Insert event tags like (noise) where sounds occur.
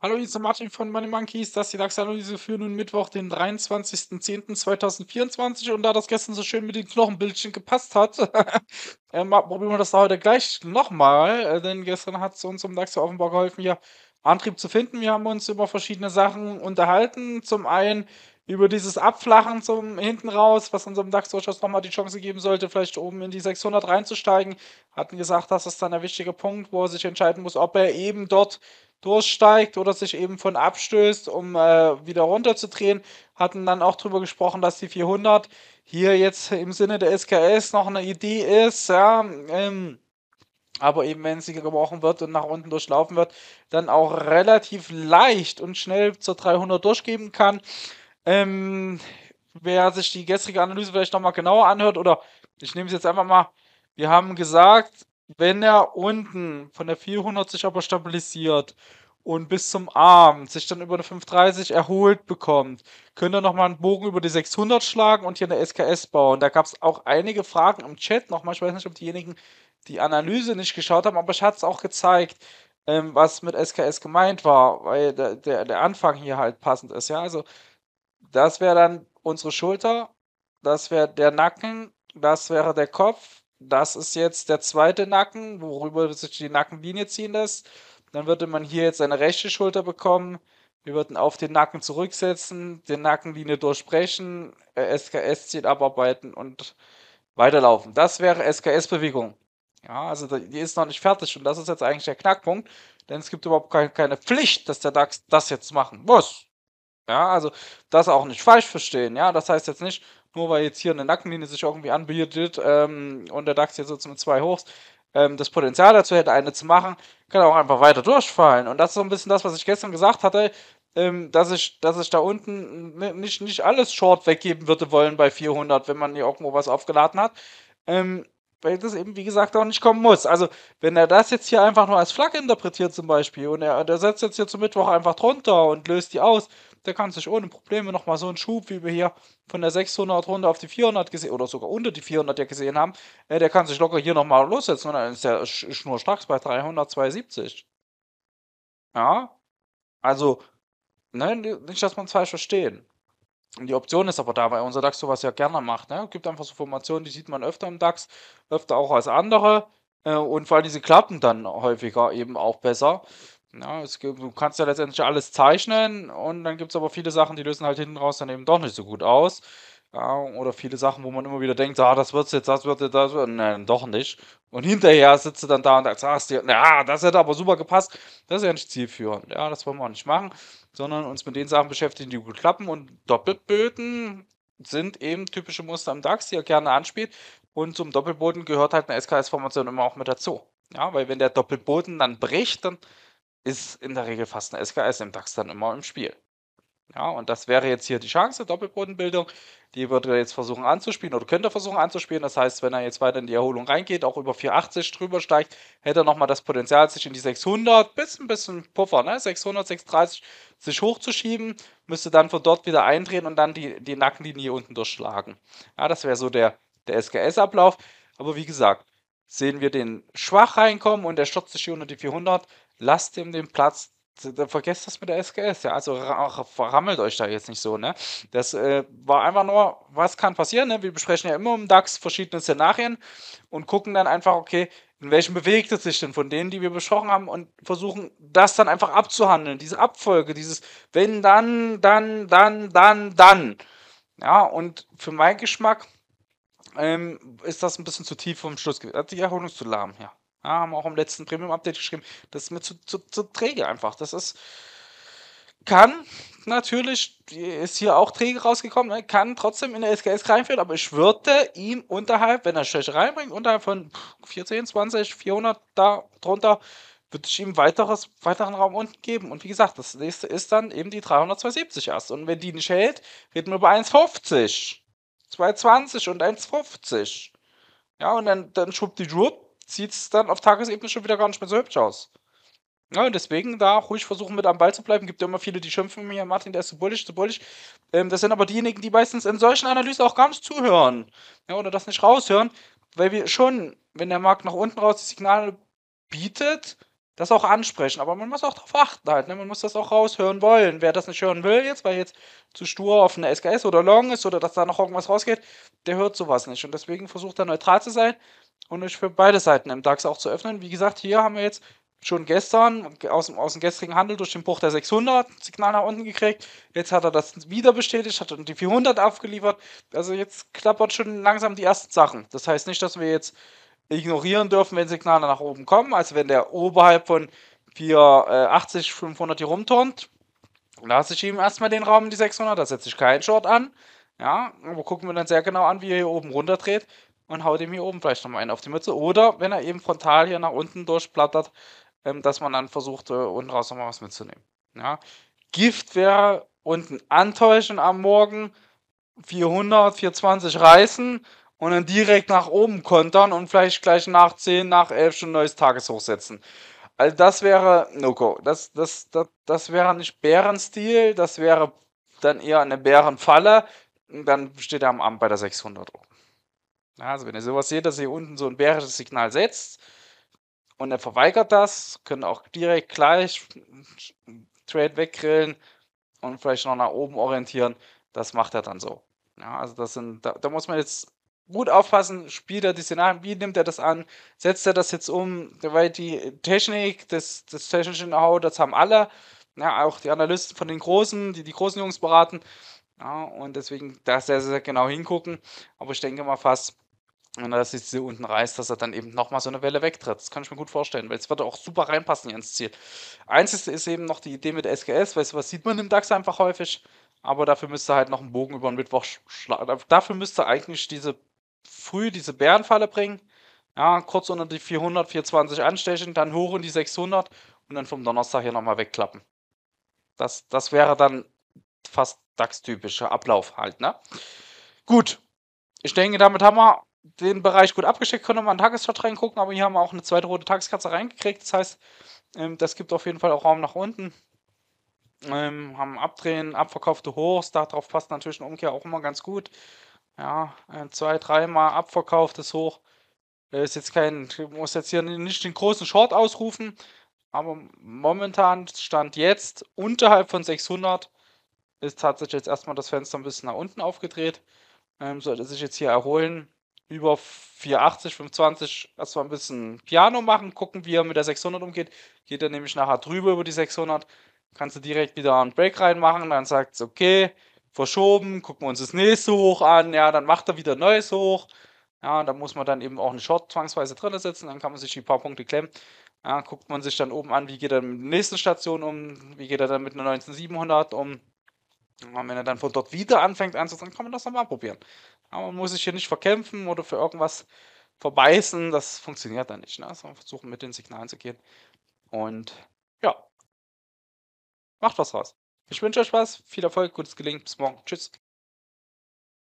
Hallo, hier ist Martin von Money Monkeys. Das ist die DAX-Analyse für nun Mittwoch, den 23.10.2024. Und da das gestern so schön mit den Knochenbildchen gepasst hat, (laughs) äh, probieren wir das da heute gleich nochmal. Äh, denn gestern hat es uns im DAX ja offenbar geholfen, hier Antrieb zu finden. Wir haben uns über verschiedene Sachen unterhalten. Zum einen über dieses Abflachen zum hinten raus, was unserem DAX durchaus nochmal die Chance geben sollte, vielleicht oben in die 600 reinzusteigen. Hatten gesagt, das ist dann der wichtige Punkt, wo er sich entscheiden muss, ob er eben dort durchsteigt oder sich eben von abstößt, um äh, wieder runterzudrehen. Hatten dann auch darüber gesprochen, dass die 400 hier jetzt im Sinne der SKS noch eine Idee ist, ja, ähm, aber eben wenn sie gebrochen wird und nach unten durchlaufen wird, dann auch relativ leicht und schnell zur 300 durchgeben kann. Ähm, wer sich die gestrige Analyse vielleicht nochmal genauer anhört, oder ich nehme es jetzt einfach mal, wir haben gesagt, wenn er unten von der 400 sich aber stabilisiert und bis zum Arm sich dann über eine 530 erholt bekommt, könnte er nochmal einen Bogen über die 600 schlagen und hier eine SKS bauen. Da gab es auch einige Fragen im Chat nochmal. Ich weiß nicht, ob diejenigen die Analyse nicht geschaut haben, aber ich hatte es auch gezeigt, ähm, was mit SKS gemeint war, weil der, der, der Anfang hier halt passend ist. Ja, also das wäre dann unsere Schulter, das wäre der Nacken, das wäre der Kopf, das ist jetzt der zweite Nacken, worüber sich die Nackenlinie ziehen lässt. Dann würde man hier jetzt eine rechte Schulter bekommen. Wir würden auf den Nacken zurücksetzen, den Nackenlinie durchbrechen, SKS-Ziel abarbeiten und weiterlaufen. Das wäre SKS-Bewegung. Ja, also die ist noch nicht fertig und das ist jetzt eigentlich der Knackpunkt, denn es gibt überhaupt keine Pflicht, dass der DAX das jetzt machen muss. Ja, also das auch nicht falsch verstehen. Ja, das heißt jetzt nicht, nur weil jetzt hier eine Nackenlinie sich irgendwie anbietet ähm, und der DAX jetzt sozusagen mit zwei Hochs ähm, das Potenzial dazu hätte, eine zu machen, kann auch einfach weiter durchfallen. Und das ist so ein bisschen das, was ich gestern gesagt hatte, ähm, dass, ich, dass ich da unten nicht, nicht alles Short weggeben würde wollen bei 400, wenn man hier irgendwo was aufgeladen hat. Ähm, weil das eben, wie gesagt, auch nicht kommen muss. Also, wenn er das jetzt hier einfach nur als Flagge interpretiert zum Beispiel und er, er setzt jetzt hier zum Mittwoch einfach drunter und löst die aus, der kann sich ohne Probleme nochmal so einen Schub, wie wir hier von der 600 runter auf die 400 gesehen, oder sogar unter die 400 ja gesehen haben, äh, der kann sich locker hier nochmal lossetzen und dann ist der schnurstracks bei 372. Ja, also, ne, nicht, dass man es falsch verstehen. Die Option ist aber da, weil unser DAX sowas ja gerne macht. Ne? Es gibt einfach so Formationen, die sieht man öfter im DAX, öfter auch als andere. Äh, und vor allem diese klappen dann häufiger eben auch besser. Ja, es gibt, du kannst ja letztendlich alles zeichnen und dann gibt es aber viele Sachen, die lösen halt hinten raus dann eben doch nicht so gut aus. Ja, oder viele Sachen, wo man immer wieder denkt, ah, das wird's jetzt, das wird jetzt, das wird, nein, doch nicht. Und hinterher sitzt du dann da und sagst, ah, dir, na, das hätte aber super gepasst. Das ist ja nicht zielführend. Ja, das wollen wir auch nicht machen, sondern uns mit den Sachen beschäftigen, die gut klappen und Doppelböden sind eben typische Muster im DAX, die er gerne anspielt. Und zum Doppelboden gehört halt eine SKS-Formation immer auch mit dazu. Ja, weil wenn der Doppelboden dann bricht, dann ist in der Regel fast ein SKS im DAX dann immer im Spiel. Ja, und das wäre jetzt hier die Chance, Doppelbodenbildung. Die würde er jetzt versuchen anzuspielen oder könnte versuchen anzuspielen. Das heißt, wenn er jetzt weiter in die Erholung reingeht, auch über 480 drüber steigt, hätte er nochmal das Potenzial, sich in die 600, bis ein bisschen Puffer, ne? 600, 630 sich hochzuschieben, müsste dann von dort wieder eindrehen und dann die, die Nackenlinie unten durchschlagen. Ja, das wäre so der, der SKS-Ablauf. Aber wie gesagt, sehen wir den schwach reinkommen und der stürzt sich hier unter die 400, lasst ihm den Platz. vergesst das mit der SKS, ja. Also verrammelt euch da jetzt nicht so, ne? Das äh, war einfach nur, was kann passieren, ne? Wir besprechen ja immer im DAX verschiedene Szenarien und gucken dann einfach, okay, in welchem bewegt es sich denn von denen, die wir besprochen haben und versuchen, das dann einfach abzuhandeln, diese Abfolge, dieses wenn, dann, dann, dann, dann, dann. Ja, und für meinen Geschmack ähm, ist das ein bisschen zu tief vom Schluss gewesen. Also die Erholung zu lahm, ja. Ja, ah, haben auch im letzten Premium-Update geschrieben. Das ist mir zu, zu, zu träge einfach. Das ist. Kann natürlich, ist hier auch träge rausgekommen, ne? kann trotzdem in der SKS reinführen, aber ich würde ihm unterhalb, wenn er Schwäche reinbringt, unterhalb von 14, 20, 400 da drunter, würde ich ihm weiteres, weiteren Raum unten geben. Und wie gesagt, das nächste ist dann eben die 372 erst. Und wenn die nicht hält, reden wir über 1,50, 2,20 und 1,50. Ja, und dann, dann schwuppdiwupp sieht es dann auf Tagesebene schon wieder gar nicht mehr so hübsch aus. Ja, und deswegen da ruhig versuchen, mit am Ball zu bleiben. Gibt ja immer viele, die schimpfen mir, Martin, der ist zu bullig, zu bullig. Ähm, das sind aber diejenigen, die meistens in solchen Analysen auch gar nicht zuhören. Ja, oder das nicht raushören, weil wir schon, wenn der Markt nach unten raus die Signale bietet, das auch ansprechen. Aber man muss auch darauf achten halt, ne? man muss das auch raushören wollen. Wer das nicht hören will jetzt, weil jetzt zu stur auf eine SKS oder Long ist oder dass da noch irgendwas rausgeht, der hört sowas nicht. Und deswegen versucht er neutral zu sein und ist für beide Seiten im DAX auch zu öffnen. Wie gesagt, hier haben wir jetzt schon gestern aus dem, aus dem gestrigen Handel durch den Bruch der 600 Signal nach unten gekriegt. Jetzt hat er das wieder bestätigt, hat die 400 abgeliefert. Also jetzt klappert schon langsam die ersten Sachen. Das heißt nicht, dass wir jetzt ignorieren dürfen, wenn Signale nach oben kommen. Also wenn der oberhalb von 480, 500 äh, hier rumturnt, lasse ich ihm erstmal den Raum in die 600, da setze ich keinen Short an. Ja, aber gucken wir dann sehr genau an, wie er hier oben runterdreht und haut ihm hier oben vielleicht nochmal einen auf die Mütze. Oder wenn er eben frontal hier nach unten durchplattert, ähm, dass man dann versucht, äh, unten raus nochmal was mitzunehmen. Ja. Gift wäre unten antäuschen am Morgen, 400, 420 reißen und dann direkt nach oben kontern und vielleicht gleich nach 10, nach 11 schon neues Tageshoch setzen. Also das wäre No-Go. Das, das, das, das wäre nicht Bärenstil, das wäre dann eher eine Bärenfalle. Dann steht er am Abend bei der 600 oben. Also wenn ihr sowas seht, dass ihr unten so ein bärisches Signal setzt und er verweigert das, könnt ihr auch direkt gleich Trade weggrillen und vielleicht noch nach oben orientieren. Das macht er dann so. Ja, also das sind, da, da muss man jetzt gut aufpassen, spielt er die Szenarien, wie nimmt er das an, setzt er das jetzt um, weil die Technik das, des technischen Know-how, das haben alle, ja, auch die Analysten von den Großen, die die großen Jungs beraten, ja, und deswegen da sehr, sehr genau hingucken, aber ich denke mal fast, wenn er das jetzt hier unten reißt, dass er dann eben nochmal so eine Welle wegtritt. Das kann ich mir gut vorstellen, weil es würde auch super reinpassen hier ins Ziel. Einzige ist eben noch die Idee mit SKS, weißt du, was sieht man im DAX einfach häufig, aber dafür müsste halt noch einen Bogen über den Mittwoch schlagen. Dafür müsste eigentlich diese früh diese Bärenfalle bringen, ja, kurz unter die 400, 420 anstechen, dann hoch in die 600 und dann vom Donnerstag hier nochmal wegklappen. Das, das wäre dann fast DAX-typischer Ablauf halt, ne? Gut, ich denke, damit haben wir den Bereich gut abgesteckt, können wir mal einen Tagesschart reingucken, aber hier haben wir auch eine zweite rote Tageskatze reingekriegt. Das heißt, ähm, das gibt auf jeden Fall auch Raum nach unten. Ähm, haben Abdrehen, abverkaufte Hochs, darauf passt natürlich eine Umkehr auch immer ganz gut. Ja, äh, zwei, dreimal abverkauftes Hoch. Äh, ist jetzt kein, muss jetzt hier nicht den großen Short ausrufen, aber momentan stand jetzt unterhalb von 600 ist tatsächlich jetzt erstmal das Fenster ein bisschen nach unten aufgedreht. Ähm, sollte sich jetzt hier erholen, über 480, 520 erstmal ein bisschen Piano machen, gucken, wie er mit der 600 umgeht. Geht er nämlich nachher drüber über die 600, kannst du direkt wieder einen Break reinmachen, dann sagt es, okay, verschoben, gucken wir uns das nächste hoch an, ja, dann macht er wieder ein neues hoch. Ja, da muss man dann eben auch einen Short zwangsweise drin setzen, dann kann man sich die paar Punkte klemmen. Ja, guckt man sich dann oben an, wie geht er mit der nächsten Station um, wie geht er dann mit einer 19700 um. Und wenn er dann von dort wieder anfängt einzusetzen, kann man das nochmal probieren. Aber man muss sich hier nicht verkämpfen oder für irgendwas verbeißen, das funktioniert dann nicht. Ne? Also versuchen mit den Signalen zu gehen. Und ja, macht was draus. Ich wünsche euch was, viel Erfolg, gutes Gelingen, bis morgen. Tschüss.